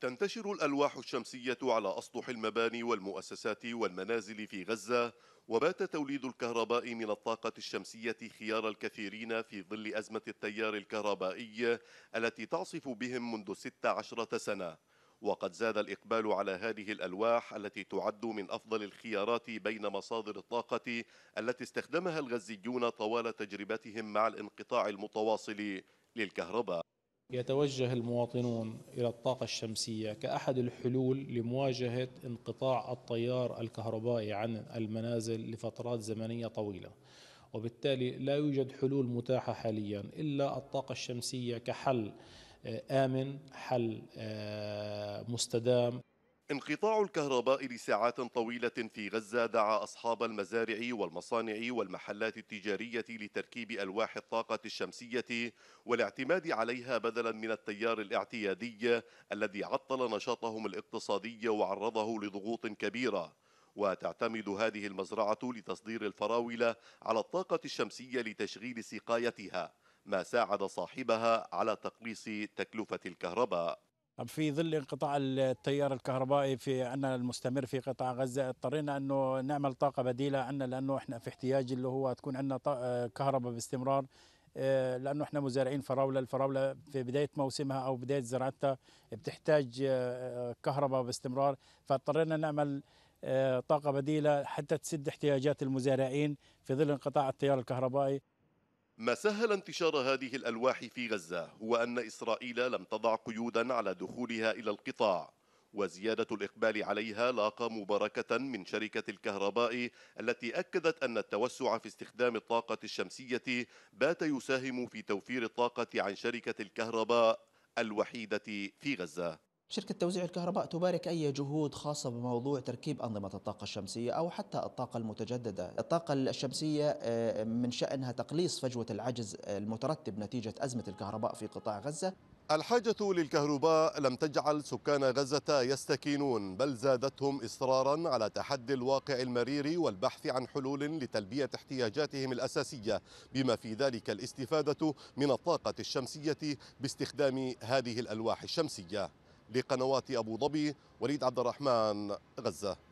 تنتشر الألواح الشمسية على أسطح المباني والمؤسسات والمنازل في غزة وبات توليد الكهرباء من الطاقة الشمسية خيار الكثيرين في ظل أزمة التيار الكهربائي التي تعصف بهم منذ 16 سنة وقد زاد الإقبال على هذه الألواح التي تعد من أفضل الخيارات بين مصادر الطاقة التي استخدمها الغزيون طوال تجربتهم مع الانقطاع المتواصل للكهرباء يتوجه المواطنون إلى الطاقة الشمسية كأحد الحلول لمواجهة انقطاع التيار الكهربائي عن المنازل لفترات زمنية طويلة وبالتالي لا يوجد حلول متاحة حاليا إلا الطاقة الشمسية كحل آه، آمن حل آه، مستدام انقطاع الكهرباء لساعات طويلة في غزة دعا أصحاب المزارع والمصانع والمحلات التجارية لتركيب ألواح الطاقة الشمسية والاعتماد عليها بدلا من التيار الاعتيادي الذي عطل نشاطهم الاقتصادي وعرضه لضغوط كبيرة وتعتمد هذه المزرعة لتصدير الفراولة على الطاقة الشمسية لتشغيل سقايتها ما ساعد صاحبها على تقليص تكلفة الكهرباء طب في ظل انقطاع التيار الكهربائي في عندنا المستمر في قطاع غزه اضطرينا انه نعمل طاقه بديله عندنا لانه احنا في احتياج اللي هو تكون عندنا آه، كهرباء باستمرار آه، لانه احنا مزارعين فراوله، الفراوله في بدايه موسمها او بدايه زراعتها بتحتاج آه، كهرباء باستمرار فاضطرينا نعمل طاقه بديله حتى تسد احتياجات المزارعين في ظل انقطاع التيار الكهربائي. ما سهل انتشار هذه الألواح في غزة هو أن إسرائيل لم تضع قيودا على دخولها إلى القطاع وزيادة الإقبال عليها لاقى مباركة من شركة الكهرباء التي أكدت أن التوسع في استخدام الطاقة الشمسية بات يساهم في توفير الطاقة عن شركة الكهرباء الوحيدة في غزة شركة توزيع الكهرباء تبارك أي جهود خاصة بموضوع تركيب أنظمة الطاقة الشمسية أو حتى الطاقة المتجددة الطاقة الشمسية آه، من شأنها تقليص فجوة العجز المترتب نتيجة أزمة الكهرباء في قطاع غزة الحاجة للكهرباء لم تجعل سكان غزة يستكينون بل زادتهم إصرارا على تحدي الواقع المرير والبحث عن حلول لتلبية احتياجاتهم الأساسية بما في ذلك الاستفادة من الطاقة الشمسية باستخدام هذه الألواح الشمسية لقنوات أبو ظبي وليد عبد الرحمن غزة